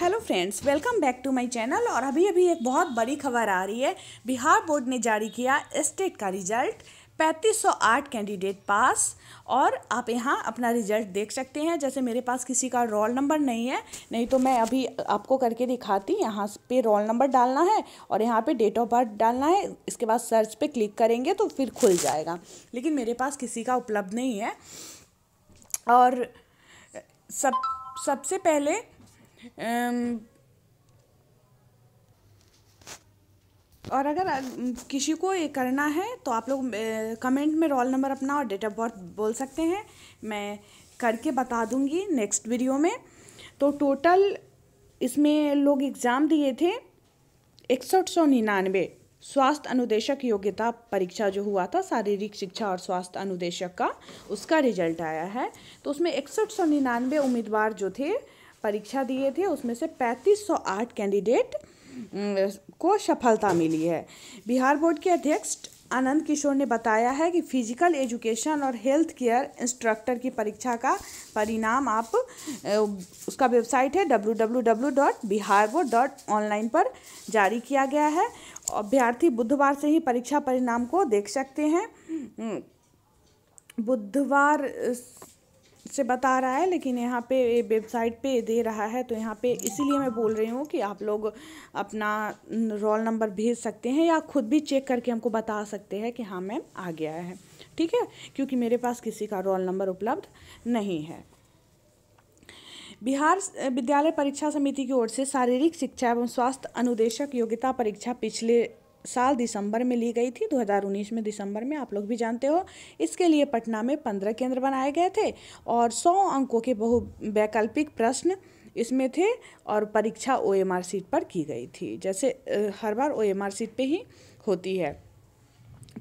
hello friends welcome back to my channel और अभी अभी एक बहुत बड़ी खबर आ रही है बिहार बोर्ड ने जारी किया स्टेट का रिजल्ट 3508 कैंडिडेट पास और आप यहाँ अपना रिजल्ट देख सकते हैं जैसे मेरे पास किसी का रोल नंबर नहीं है नहीं तो मैं अभी आपको करके दिखाती यहाँ पे रोल नंबर डालना है और यहाँ पे डेट ऑफ बर्थ डालना है इसके बाद सर्च पे क्लिक करेंगे तो फिर खुल जाएगा लेकिन मेरे पास किसी का उपलब्ध नहीं है और सब सबसे पहले और अगर किसी को ये करना है तो आप लोग कमेंट में रोल नंबर अपना और डेट ऑफ बर्थ बोल सकते हैं मैं करके बता दूंगी नेक्स्ट वीडियो में तो टोटल इसमें लोग एग्ज़ाम दिए थे इकसठ सौ निन्यानवे स्वास्थ्य अनुदेशक योग्यता परीक्षा जो हुआ था शारीरिक शिक्षा और स्वास्थ्य अनुदेशक का उसका रिजल्ट आया है तो उसमें इकसठ सौ निन्यानवे उम्मीदवार जो थे परीक्षा दिए थे उसमें से 3508 कैंडिडेट को सफलता मिली है बिहार बोर्ड के अध्यक्ष आनंद किशोर ने बताया है कि फिजिकल एजुकेशन और हेल्थ केयर इंस्ट्रक्टर की परीक्षा का परिणाम आप उसका वेबसाइट है ऑनलाइन पर जारी किया गया है अभ्यर्थी बुधवार से ही परीक्षा परिणाम को देख सकते हैं बुधवार से बता रहा है लेकिन यहाँ पे वेबसाइट पे दे रहा है तो यहाँ पे इसीलिए मैं बोल रही हूँ कि आप लोग अपना रोल नंबर भेज सकते हैं या खुद भी चेक करके हमको बता सकते हैं कि हाँ मैम आ गया है ठीक है क्योंकि मेरे पास किसी का रोल नंबर उपलब्ध नहीं है बिहार विद्यालय परीक्षा समिति की ओर से शारीरिक शिक्षा एवं स्वास्थ्य अनुदेशक योग्यता परीक्षा पिछले साल दिसंबर में ली गई थी 2019 में दिसंबर में आप लोग भी जानते हो इसके लिए पटना में पंद्रह केंद्र बनाए गए थे और सौ अंकों के बहु वैकल्पिक प्रश्न इसमें थे और परीक्षा ओ सीट पर की गई थी जैसे हर बार ओ सीट पर ही होती है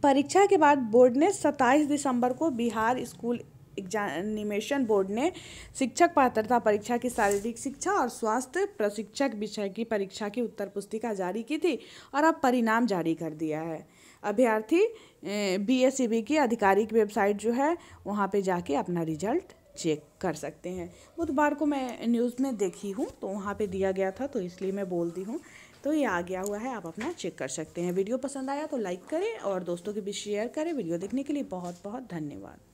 परीक्षा के बाद बोर्ड ने 27 दिसंबर को बिहार स्कूल एग्जामिनेशन बोर्ड ने शिक्षक पात्रता परीक्षा की शारीरिक शिक्षा और स्वास्थ्य प्रशिक्षक विषय की परीक्षा की उत्तर पुस्तिका जारी की थी और अब परिणाम जारी कर दिया है अभ्यर्थी बी एस e की आधिकारिक वेबसाइट जो है वहाँ पे जाके अपना रिजल्ट चेक कर सकते हैं बुधवार को मैं न्यूज़ में देखी हूँ तो वहाँ पे दिया गया था तो इसलिए मैं बोल दी हूँ तो ये आ गया हुआ है आप अपना चेक कर सकते हैं वीडियो पसंद आया तो लाइक करें और दोस्तों के बीच शेयर करें वीडियो देखने के लिए बहुत बहुत धन्यवाद